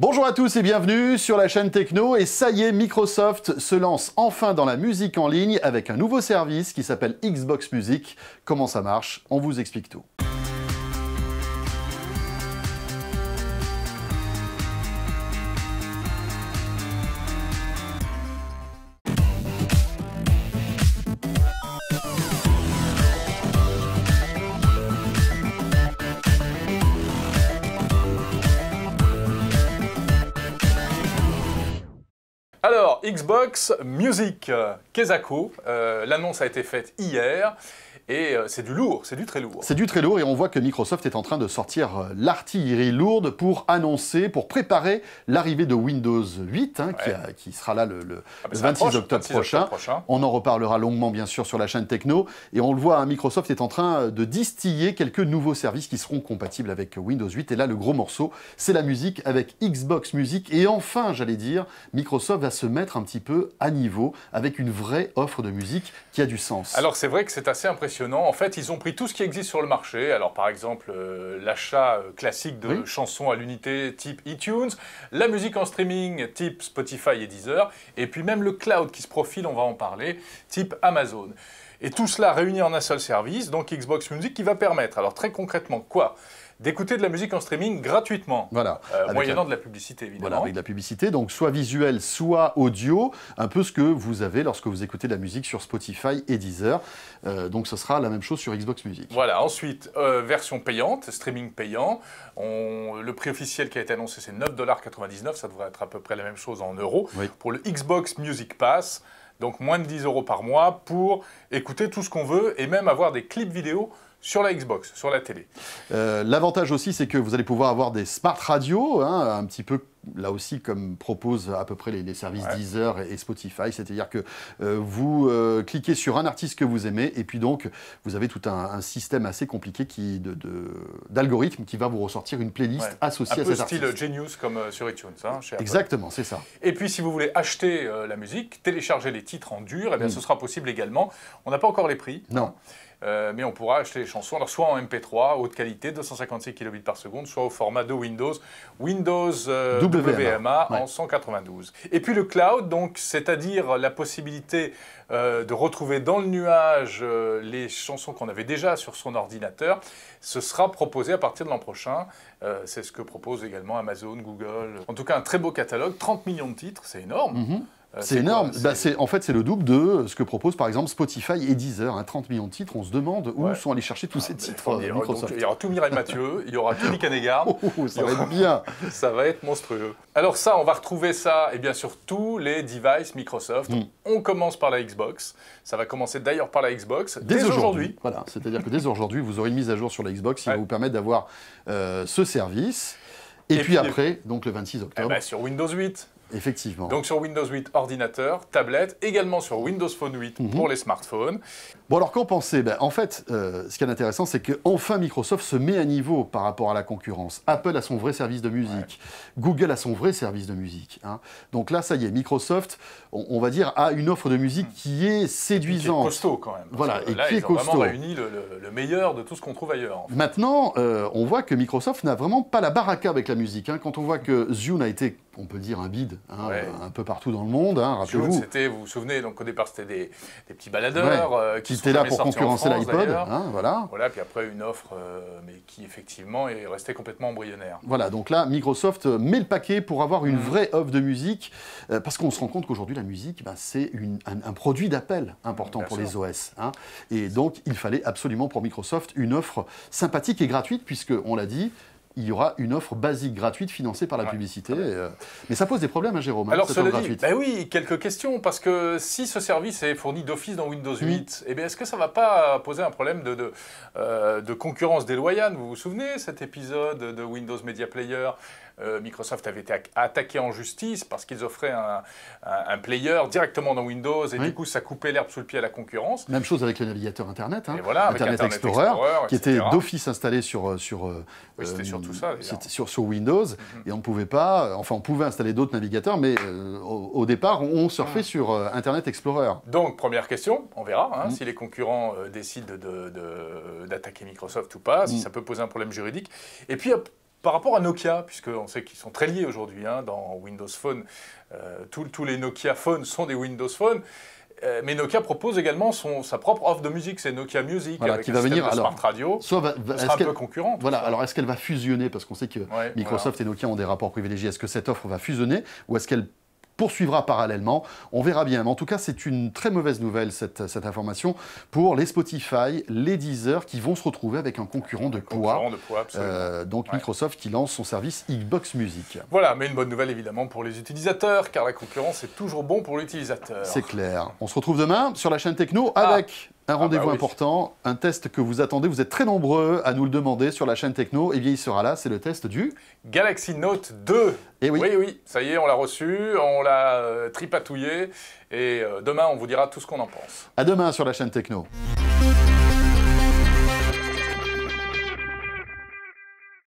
Bonjour à tous et bienvenue sur la chaîne Techno. Et ça y est, Microsoft se lance enfin dans la musique en ligne avec un nouveau service qui s'appelle Xbox Music. Comment ça marche On vous explique tout. Xbox Music, Kezako, euh, l'annonce a été faite hier. Et euh, c'est du lourd, c'est du très lourd. C'est du très lourd et on voit que Microsoft est en train de sortir euh, l'artillerie lourde pour annoncer, pour préparer l'arrivée de Windows 8, hein, qui, sera là le, 26, ah, octobre, prochain. On en reparlera longuement bien sûr sur la chaîne Techno. Et on le voit, hein, Microsoft est en train euh, de distiller quelques nouveaux services qui seront compatibles avec Windows 8. Et là, le gros morceau, c'est la musique avec Xbox Music. Et enfin, j'allais dire, Microsoft va se mettre un petit peu à niveau avec une vraie offre de musique qui a du sens. Alors c'est vrai que c'est assez impressionnant en fait, ils ont pris tout ce qui existe sur le marché. Alors, par exemple, euh, l'achat euh, classique de chansons à l'unité type iTunes, la musique en streaming type Spotify et Deezer, et puis même le cloud qui se profile, on va en parler, type Amazon. Et tout cela réuni en un seul service, donc Xbox Music, qui va permettre, alors très concrètement, quoi d'écouter de la musique en streaming gratuitement. Voilà. Euh, moyennant de la publicité, évidemment. Voilà, avec de la publicité, donc soit visuelle, soit audio, un peu ce que vous avez lorsque vous écoutez de la musique sur Spotify et Deezer. Euh, donc ce sera la même chose sur Xbox Music. Voilà, ensuite, euh, version payante, streaming payant. On... le prix officiel qui a été annoncé, c'est 9,99$. Ça devrait être à peu près la même chose en euros. Pour le Xbox Music Pass, donc moins de 10 euros par mois pour écouter tout ce qu'on veut et même avoir des clips vidéo sur la Xbox, sur la télé. Euh, l'avantage aussi, c'est que vous allez pouvoir avoir des smart radios, hein, un petit peu là aussi comme proposent à peu près les, services Deezer et, Spotify, c'est-à-dire que euh, vous euh, cliquez sur un artiste que vous aimez et puis donc vous avez tout un, système assez compliqué qui, d'algorithme de, qui va vous ressortir une playlist associée à cet Un peu style Genius comme sur iTunes. Hein, Exactement, c'est ça. Et puis si vous voulez acheter la musique, télécharger les titres en dur, eh bien, hmm. ce sera possible également. On n'a pas encore les prix. Non. Euh, mais on pourra acheter les chansons, soit en MP3, haute qualité, 256 kilobits par seconde, soit au format de Windows, Windows euh, WMA, en 192. Et puis le cloud, donc, c'est-à-dire la possibilité euh, de retrouver dans le nuage les chansons qu'on avait déjà sur son ordinateur, ce sera proposé à partir de l'an prochain. C'est ce que propose également Amazon, Google. En tout cas, un très beau catalogue, 30 millions de titres, c'est énorme. Mhm. Euh, c'est énorme. Bah, en fait, c'est le double de euh, ce que propose par exemple Spotify et Deezer. Hein, 30 millions de titres, on se demande où sont allés chercher tous ah, ces bah, titres. Euh, il y aura tout Mireille Mathieu, il y aura tout Nick oh, oh, ça va être bien. ça va être monstrueux. Alors ça, on va retrouver ça et eh bien sur tous les devices Microsoft. Hmm. On commence par la Xbox. Ça va commencer d'ailleurs par la Xbox dès, aujourd'hui. voilà, c'est-à-dire que dès aujourd'hui, vous aurez une mise à jour sur la Xbox qui va vous permettre d'avoir ce service. Et, puis, après, donc le 26 octobre. Eh ben, sur Windows 8. Effectivement. Donc sur Windows 8 ordinateur, tablette, également sur Windows Phone 8 mhm. pour les smartphones. Bon alors qu'en pensez ben, En fait, euh, ce qui est intéressant, c'est qu'enfin Microsoft se met à niveau par rapport à la concurrence. Apple a son vrai service de musique, Google a son vrai service de musique. Hein. Donc là, ça y est, Microsoft, on, va dire, a une offre de musique hmm. qui est séduisante. qui est costaud quand même. Voilà, et là, qui ils est ont vraiment réuni le, meilleur de tout ce qu'on trouve ailleurs. Maintenant, euh, on voit que Microsoft n'a vraiment pas la baraka avec la musique. Hein. Quand on voit que Zune a été, on peut dire, un bide Hein, euh, un peu partout dans le monde. Hein, rappelez-vous. Vous vous souvenez, donc au départ, c'était des, petits baladeurs euh, qui, étaient là pour concurrencer l'iPod. Hein, voilà. voilà, puis après, une offre, euh, mais qui effectivement est restée complètement embryonnaire. Voilà, donc là, Microsoft met le paquet pour avoir une mm. vraie offre de musique, parce qu'on se rend compte qu'aujourd'hui, la musique, ben, c'est un, produit d'appel important pour les OS. et donc, il fallait absolument pour Microsoft une offre sympathique et gratuite, puisque, on l'a dit, il y aura une offre basique gratuite financée par la publicité. Euh. mais ça pose des problèmes, hein, Jérôme. Hein, Alors, cela dit, bah oui, quelques questions, parce que si ce service est fourni d'office dans Windows 8, eh est-ce que ça ne va pas poser un problème de, euh, de, concurrence déloyale Vous vous souvenez, cet épisode de Windows Media Player euh, Microsoft avait été attaqué en justice parce qu'ils offraient un, player directement dans Windows et du coup ça coupait l'herbe sous le pied à la concurrence. Même chose avec le navigateur hein. Internet, Internet, Explorer, qui était d'office installé sur, oui, sur tout ça. Sur, Windows, mhm. et on pouvait pas, euh, enfin on pouvait installer d'autres navigateurs, mais euh, au, départ, on, surfait mhm. sur euh, Internet Explorer. Donc, première question, on verra hein, mhm. si les concurrents décident d'attaquer de, de, Microsoft ou pas, si ça peut poser un problème juridique. Et puis, par rapport à Nokia, puisqu'on sait qu'ils sont très liés aujourd'hui hein, dans Windows Phone, tous les Nokia Phones sont des Windows Phones. Euh, mais Nokia propose également son, sa propre offre de musique, c'est Nokia Music avec qui va venir à Smart Radio. Soit va, sera un peu concurrent. Voilà. Alors est-ce qu'elle va fusionner parce qu'on sait que Microsoft et Nokia ont des rapports privilégiés. Est-ce que cette offre va fusionner ou est-ce qu'elle poursuivra parallèlement. On verra bien. Mais en tout cas, c'est une très mauvaise nouvelle, cette, information, pour les Spotify, les Deezer, qui vont se retrouver avec un concurrent de poids. Euh, donc Microsoft qui lance son service Xbox Music. Voilà, mais une bonne nouvelle évidemment pour les utilisateurs, car la concurrence est toujours bon pour l'utilisateur. C'est clair. On se retrouve demain sur la chaîne Techno avec ah. Un ah rendez-vous bah important, un test que vous attendez, vous êtes très nombreux à nous le demander sur la chaîne Techno, et bien il sera là, c'est le test du... Galaxy Note 2 et eh oui. oui, ça y est, on l'a reçu, on l'a euh, tripatouillé, et euh, demain on vous dira tout ce qu'on en pense. À demain sur la chaîne Techno.